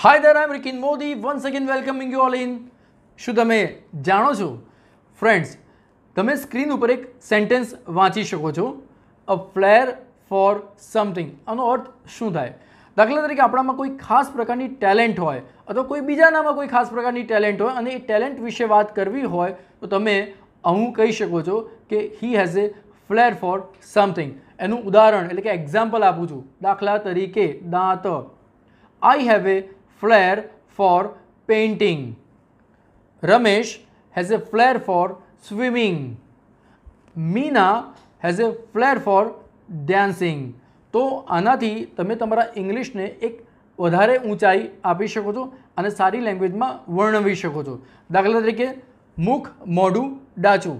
Hi there I'm Rikin Modi one second welcoming you all in શું તમે જાણો છો ફ્રેન્ડ્સ તમે સ્ક્રીન ઉપર એક સેન્ટેન્સ વાંચી શકો છો અ ફ્લેર ફોર સમથિંગ આનો અર્થ શું થાય દાખલા તરીકે આપણામાં કોઈ ખાસ પ્રકારની ટેલેન્ટ હોય અથવા કોઈ બીજાનામાં કોઈ ખાસ પ્રકારની ટેલેન્ટ હોય અને એ ટેલેન્ટ વિશે વાત કરવી હોય તો તમે હું કહી શકો છો કે he has a flair for something એનું ઉદાહરણ એટલે કે એક્ઝામ્પલ આપું છું દાખલા તરીકે દાંત I have a flair for painting. Ramesh has a flair for swimming. Meena has a flair for dancing. તો આનાથી તમે તમારા ઇંગ્લિશને એક વધારે ઊંચાઈ આપી શકો છો અને સારી લેંગ્વેજમાં વર્ણવી શકો છો દાખલા તરીકે મુખ મોઢું ડાચું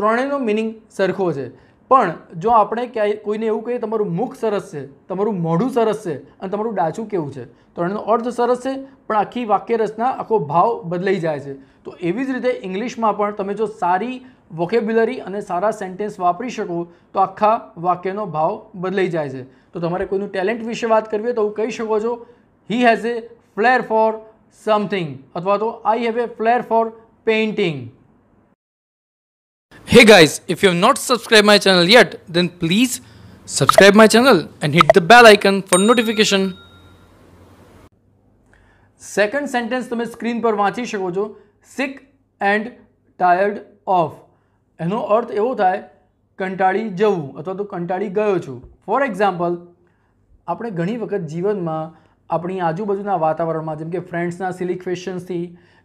ત્રણેયનો મિનિંગ સરખો છે પણ જો આપણે ક્યાંય કોઈને એવું કહીએ તમારું મુખ સરસ છે તમારું મોઢું સરસ છે અને તમારું ડાચું કેવું છે તો એનો અર્થ સરસ છે પણ આખી વાક્ય રચના આખો ભાવ બદલાઈ જાય છે તો એવી જ રીતે ઇંગ્લિશમાં પણ તમે જો સારી વોકેબ્યુલરી અને સારા સેન્ટેન્સ વાપરી શકો તો આખા વાક્યનો ભાવ બદલાઈ જાય છે તો તમારે કોઈનું ટેલેન્ટ વિશે વાત કરવી હોય તો હું કહી શકો છો he has a flair for something અથવા તો I have a flair for painting Hey guys, if you have not subscribed my channel yet, then please subscribe my channel and hit the bell icon for notification. Second sentence તમે screen પર વાંચી શકો છો સિક and tired of એનો અર્થ એવો થાય કંટાળી જવું અથવા તો કંટાળી ગયો છું ફોર એક્ઝામ્પલ આપણે ઘણી વખત જીવનમાં આપણી આજુબાજુના વાતાવરણમાં જેમ કે ફ્રેન્ડ્સના સિલી ક્વેશ્ચન્સથી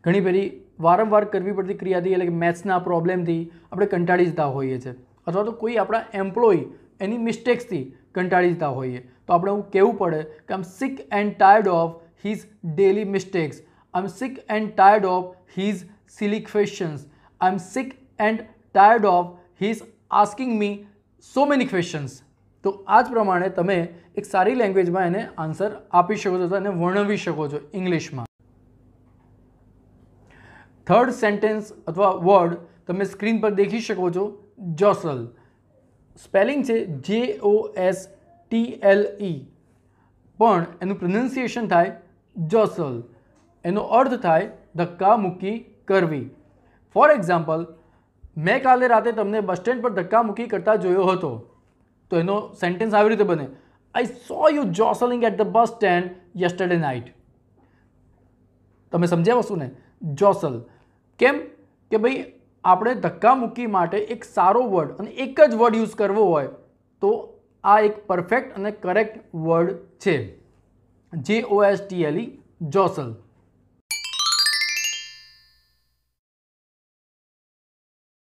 ઘણી બધી વારંવાર કરવી પડતી ક્રિયાથી એટલે કે મેથ્સના પ્રોબ્લેમથી આપણે કંટાળી જતા હોઈએ છીએ અથવા તો કોઈ આપણા એમ્પ્લોય એની મિસ્ટેક્સથી કંટાળી જતા હોઈએ તો આપણે એવું કહેવું પડે કે am sick and tired of his daily mistakes I am sick and tired of his silly questions I am sick and tired of his asking me so many questions તો આ જ પ્રમાણે તમે એક સારી લેંગ્વેજમાં એને આન્સર આપી શકો છો અને વર્ણવી શકો છો ઇંગ્લિશમાં થર્ડ સેન્ટેન્સ અથવા વર્ડ તમે સ્ક્રીન પર દેખી શકો છો જોસલ સ્પેલિંગ છે જે O S T L E પણ એનું પ્રોનાઉન્સિએશન થાય જોસલ એનો અર્થ થાય ધક્કા મૂકી કરવી ફોર એક્ઝામ્પલ મેં કાલે રાતે તમને બસ સ્ટેન્ડ પર ધક્કા મૂકી કરતા જોયો હતો તો એનો સેન્ટેન્સ આવી રીતે બને I saw you jostling at the bus stand yesterday night તમે સમજ્યા ને જોસલ કેમ કે ભાઈ આપણે ધક્કા મૂકી માટે એક સારો વર્ડ અને એક જ વર્ડ યુઝ કરવો હોય તો આ એક પરફેક્ટ અને કરેક્ટ વર્ડ છે જે ઓ એસ ટી એલ જોસલ